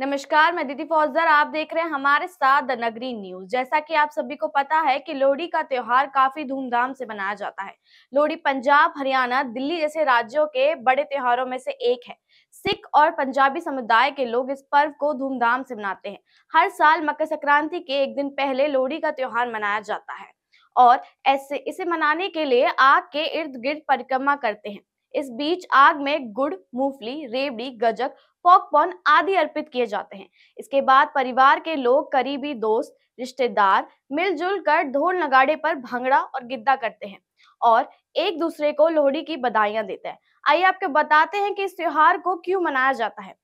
नमस्कार मैं दीदी फौजदार आप देख रहे हैं हमारे साथ द नगरी न्यूज जैसा कि आप सभी को पता है कि लोहड़ी का त्यौहार काफी धूमधाम से मनाया जाता है लोहड़ी पंजाब हरियाणा दिल्ली जैसे राज्यों के बड़े त्योहारों में से एक है सिख और पंजाबी समुदाय के लोग इस पर्व को धूमधाम से मनाते हैं हर साल मकर संक्रांति के एक दिन पहले लोहड़ी का त्योहार मनाया जाता है और ऐसे इसे मनाने के लिए आग के इर्द गिर्द परिक्रमा करते हैं इस बीच आग में गुड़ मूंगफली रेवड़ी गजक पॉकपॉर्न आदि अर्पित किए जाते हैं इसके बाद परिवार के लोग करीबी दोस्त रिश्तेदार मिलजुल कर ढोल नगाड़े पर भंगड़ा और गिद्दा करते हैं और एक दूसरे को लोहड़ी की बधाइयां देते हैं आइए आपको बताते हैं कि इस त्योहार को क्यों मनाया जाता है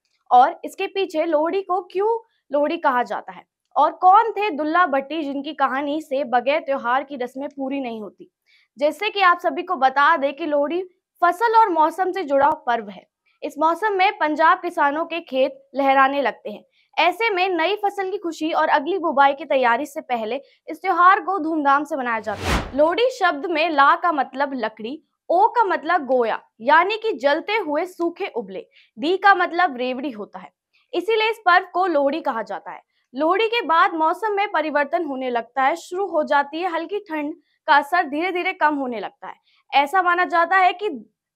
और इसके पीछे लोहड़ी को क्यों लोहड़ी कहा जाता है और कौन थे दुल्ला भट्टी जिनकी कहानी से बगैर त्योहार की रस्में पूरी नहीं होती जैसे कि आप सभी को बता दें कि लोहड़ी फसल और मौसम से जुड़ा पर्व है इस मौसम में पंजाब किसानों के खेत लहराने लगते हैं ऐसे में नई फसल की खुशी और अगली बुबाई की तैयारी से पहले इस त्योहार को धूमधाम से मनाया जाता है लोहड़ी शब्द में ला का मतलब लकड़ी ओ का मतलब गोया यानी कि जलते हुए सूखे उबले दी का मतलब रेवड़ी होता है इसीलिए इस पर्व को लोहड़ी कहा जाता है लोहड़ी के बाद मौसम में परिवर्तन होने लगता है शुरू हो जाती है हल्की ठंड का असर धीरे धीरे कम होने लगता है ऐसा माना जाता है कि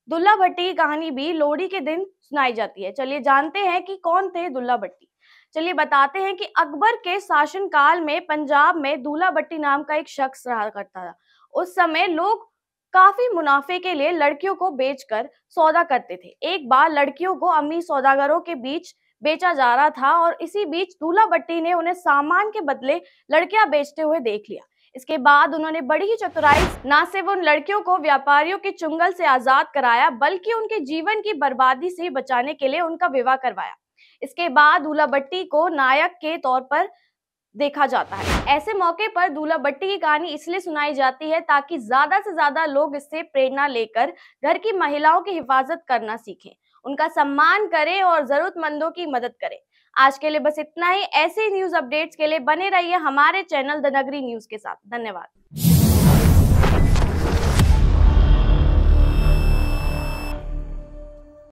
दुल्ला भट्टी की कहानी भी लोहड़ी के दिन सुनाई जाती है चलिए जानते हैं कि कौन थे दुल्ला भट्टी चलिए बताते हैं कि अकबर के शासनकाल में पंजाब में दूल्हा भट्टी नाम का एक शख्स रहा करता था उस समय लोग काफी मुनाफे के लिए लड़कियों को बेचकर सौदा करते थे एक बार लड़कियों को अमीर सौदागरों के बीच बेचा जा रहा था और इसी बीच दूल्हा भट्टी ने उन्हें सामान के बदले लड़कियां बेचते हुए देख लिया इसके बाद उन्होंने बड़ी ही चतुराई न सिर्फ उन लड़कियों को व्यापारियों के चुंगल से आजाद कराया बल्कि उनके जीवन की बर्बादी से बचाने के लिए उनका विवाह करवाया इसके बाद दूल्हा बट्टी को नायक के तौर पर देखा जाता है ऐसे मौके पर दूल्हा बट्टी की कहानी इसलिए सुनाई जाती है ताकि ज्यादा से ज्यादा लोग इससे प्रेरणा लेकर घर की महिलाओं की हिफाजत करना सीखें उनका सम्मान करें और जरूरतमंदों की मदद करें आज के लिए बस इतना ही ऐसे न्यूज अपडेट्स के लिए बने रहिए हमारे चैनल द नगरी न्यूज के साथ धन्यवाद